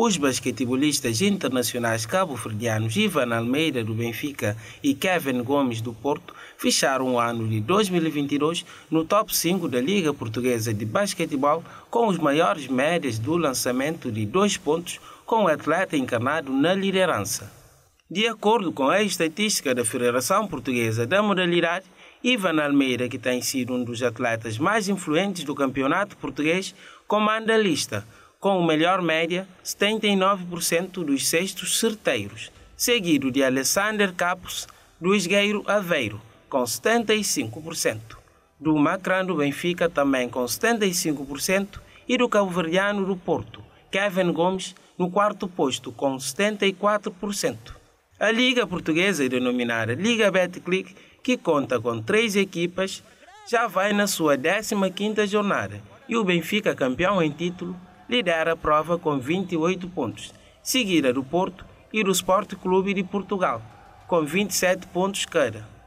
Os basquetebolistas internacionais cabo-verdianos Ivan Almeida do Benfica e Kevin Gomes do Porto fecharam o ano de 2022 no top 5 da Liga Portuguesa de Basquetebol com os maiores médias do lançamento de dois pontos, com o atleta encarnado na liderança. De acordo com a estatística da Federação Portuguesa da Modalidade, Ivan Almeida, que tem sido um dos atletas mais influentes do campeonato português, comanda a lista com o melhor média 79% dos sextos certeiros, seguido de Alessander Capos do Esgueiro Aveiro, com 75%, do Macrã do Benfica também com 75% e do Calverdiano do Porto, Kevin Gomes, no quarto posto com 74%. A Liga Portuguesa, denominada Liga Betclic, que conta com três equipas, já vai na sua 15ª jornada e o Benfica, campeão em título, lidera a prova com 28 pontos, seguida do Porto e do Sport Clube de Portugal, com 27 pontos cada.